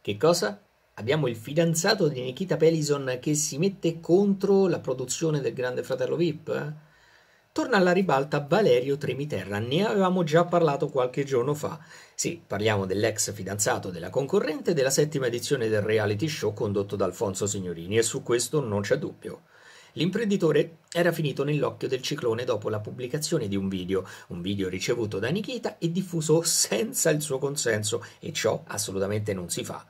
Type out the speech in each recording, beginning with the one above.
Che cosa? Abbiamo il fidanzato di Nikita Pelison che si mette contro la produzione del Grande Fratello VIP? Eh? Torna alla ribalta Valerio Tremiterra, ne avevamo già parlato qualche giorno fa. Sì, parliamo dell'ex fidanzato della concorrente della settima edizione del reality show condotto da Alfonso Signorini e su questo non c'è dubbio. L'imprenditore era finito nell'occhio del ciclone dopo la pubblicazione di un video, un video ricevuto da Nikita e diffuso senza il suo consenso, e ciò assolutamente non si fa.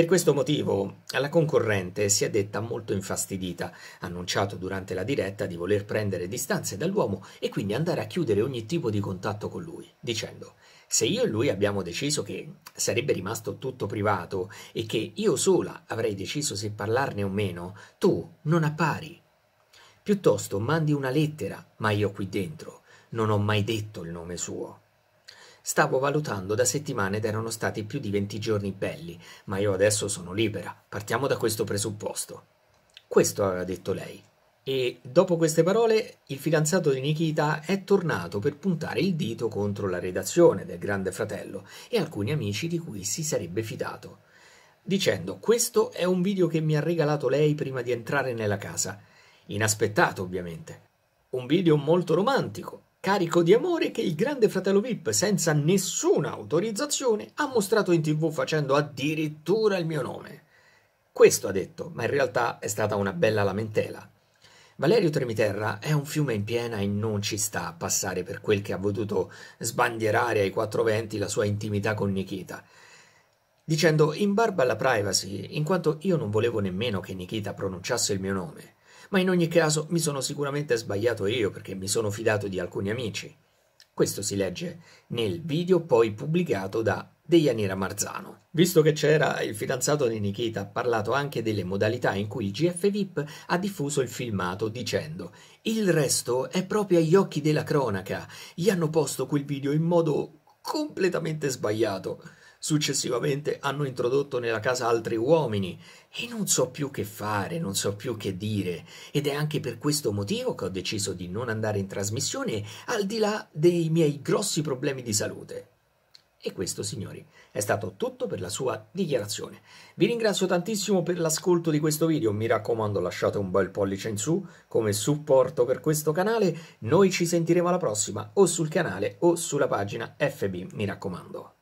Per questo motivo la concorrente si è detta molto infastidita, ha annunciato durante la diretta di voler prendere distanze dall'uomo e quindi andare a chiudere ogni tipo di contatto con lui, dicendo se io e lui abbiamo deciso che sarebbe rimasto tutto privato e che io sola avrei deciso se parlarne o meno, tu non appari. Piuttosto mandi una lettera, ma io qui dentro non ho mai detto il nome suo. Stavo valutando da settimane ed erano stati più di 20 giorni belli, ma io adesso sono libera. Partiamo da questo presupposto. Questo aveva detto lei. E dopo queste parole il fidanzato di Nikita è tornato per puntare il dito contro la redazione del Grande Fratello e alcuni amici di cui si sarebbe fidato, dicendo questo è un video che mi ha regalato lei prima di entrare nella casa. Inaspettato ovviamente. Un video molto romantico, carico di amore che il grande fratello VIP, senza nessuna autorizzazione, ha mostrato in tv facendo addirittura il mio nome. Questo ha detto, ma in realtà è stata una bella lamentela. Valerio Tremiterra è un fiume in piena e non ci sta a passare per quel che ha voluto sbandierare ai quattro venti la sua intimità con Nikita, dicendo in barba alla privacy, in quanto io non volevo nemmeno che Nikita pronunciasse il mio nome. Ma in ogni caso mi sono sicuramente sbagliato io perché mi sono fidato di alcuni amici. Questo si legge nel video poi pubblicato da Deianira Marzano. Visto che c'era il fidanzato di Nikita, ha parlato anche delle modalità in cui il GF VIP ha diffuso il filmato dicendo «Il resto è proprio agli occhi della cronaca, gli hanno posto quel video in modo completamente sbagliato». Successivamente hanno introdotto nella casa altri uomini e non so più che fare, non so più che dire ed è anche per questo motivo che ho deciso di non andare in trasmissione al di là dei miei grossi problemi di salute. E questo, signori, è stato tutto per la sua dichiarazione. Vi ringrazio tantissimo per l'ascolto di questo video, mi raccomando lasciate un bel pollice in su come supporto per questo canale, noi ci sentiremo alla prossima o sul canale o sulla pagina FB, mi raccomando.